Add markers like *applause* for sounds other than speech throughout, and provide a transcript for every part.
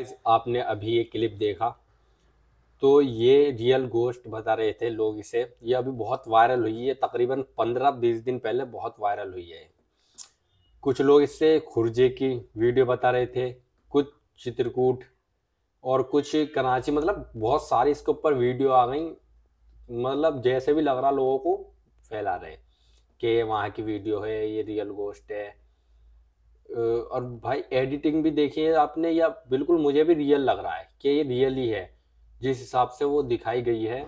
guys आपने अभी ये क्लिप देखा तो ये रियल गोश्त बता रहे थे लोग इसे ये अभी बहुत वायरल हुई है तकरीबन पंद्रह बीस दिन पहले बहुत वायरल हुई है कुछ लोग इससे खुरजे की वीडियो बता रहे थे कुछ चित्रकूट और कुछ कराची मतलब बहुत सारी इसके ऊपर वीडियो आ गई मतलब जैसे भी लग रहा लोगों को फैला रहे कि वहाँ की वीडियो है ये रियल गोश्त है और भाई एडिटिंग भी देखी है आपने या बिल्कुल मुझे भी रियल लग रहा है कि ये रियल ही है जिस हिसाब से वो दिखाई गई है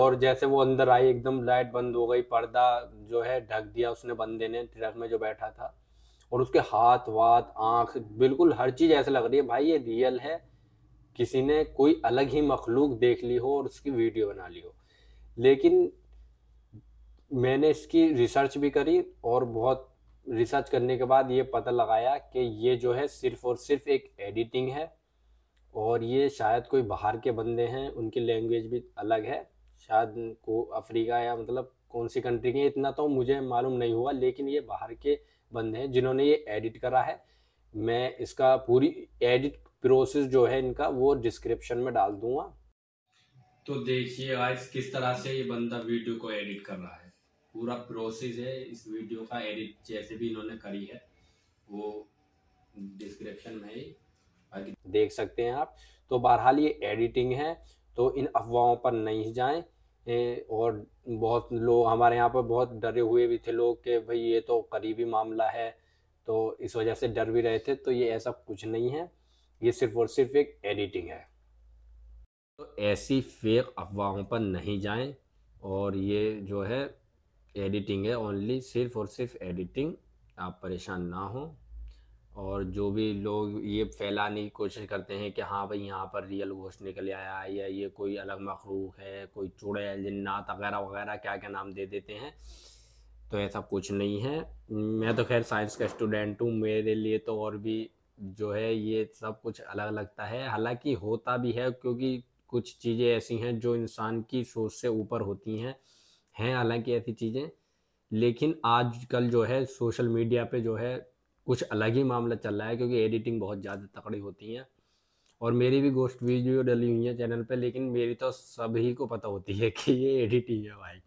और जैसे वो अंदर आई एकदम लाइट बंद हो गई पर्दा जो है ढक दिया उसने बंदे ने ट्रक में जो बैठा था और उसके हाथ वात आँख बिल्कुल हर चीज़ ऐसे लग रही है भाई ये रियल है किसी ने कोई अलग ही मखलूक देख ली हो और उसकी वीडियो बना ली हो लेकिन मैंने इसकी रिसर्च भी करी और बहुत रिसर्च करने के बाद ये पता लगाया कि ये जो है सिर्फ और सिर्फ एक एडिटिंग है और ये शायद कोई बाहर के बंदे हैं उनकी लैंग्वेज भी अलग है शायद को अफ्रीका या मतलब कौन सी कंट्री के इतना तो मुझे मालूम नहीं हुआ लेकिन ये बाहर के बंदे हैं जिन्होंने ये एडिट करा है मैं इसका पूरी एडिट प्रोसेस जो है इनका वो डिस्क्रिप्शन में डाल दूंगा तो देखिए आज किस तरह से ये बंदा वीडियो को एडिट कर रहा है पूरा प्रोसेस है इस वीडियो का एडिट जैसे भी इन्होंने करी है वो डिस्क्रिप्शन में ही देख सकते हैं आप तो बहरहाल ये एडिटिंग है तो इन अफवाहों पर नहीं जाएं और बहुत लोग हमारे यहाँ पर बहुत डरे हुए भी थे लोग कि भाई ये तो करीबी मामला है तो इस वजह से डर भी रहे थे तो ये ऐसा कुछ नहीं है ये सिर्फ और सिर्फ एक एडिटिंग है तो ऐसी फेक अफवाहों पर नहीं जाएं और ये जो है एडिटिंग है ओनली सिर्फ और सिर्फ एडिटिंग आप परेशान ना हो और जो भी लोग ये फैलाने की कोशिश करते हैं कि हाँ भाई यहाँ पर रियल घोष निकल आया या ये कोई अलग मखलूक है कोई चूड़े जन्नात वगैरह वगैरह क्या क्या नाम दे देते हैं तो ऐसा कुछ नहीं है मैं तो खैर साइंस का स्टूडेंट हूँ मेरे लिए तो और भी जो है ये सब कुछ अलग लगता है हालांकि होता भी है क्योंकि कुछ चीज़ें ऐसी हैं जो इंसान की सोच से ऊपर होती हैं हैं हालांकि ऐसी चीज़ें लेकिन आजकल जो है सोशल मीडिया पे जो है कुछ अलग ही मामला चल रहा है क्योंकि एडिटिंग बहुत ज़्यादा तकड़ी होती है और मेरी भी गोश्त वीडियो डली हुई है चैनल पे लेकिन मेरी तो सभी को पता होती है कि ये एडिटिंग है भाई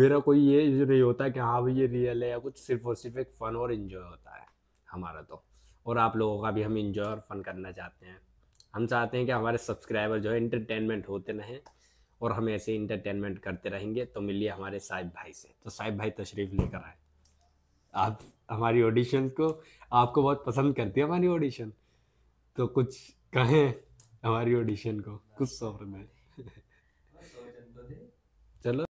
मेरा कोई ये नहीं होता कि हाँ भाई ये रियल है या कुछ सिर्फ और सिर्फ एक फ़न और इन्जॉय होता है हमारा तो और आप लोगों का भी हम इन्जॉय और फन करना चाहते हैं हम चाहते हैं कि हमारे सब्सक्राइबर जो है इंटरटेनमेंट होते रहें और हम ऐसे इंटरटेनमेंट करते रहेंगे तो मिलिए हमारे साहिब भाई से तो साहिब भाई तशरीफ़ लेकर आए आप हमारी ऑडिशन को आपको बहुत पसंद करती है हमारी ऑडिशन तो कुछ कहें हमारी ऑडिशन को कुछ सौ में *laughs* चलो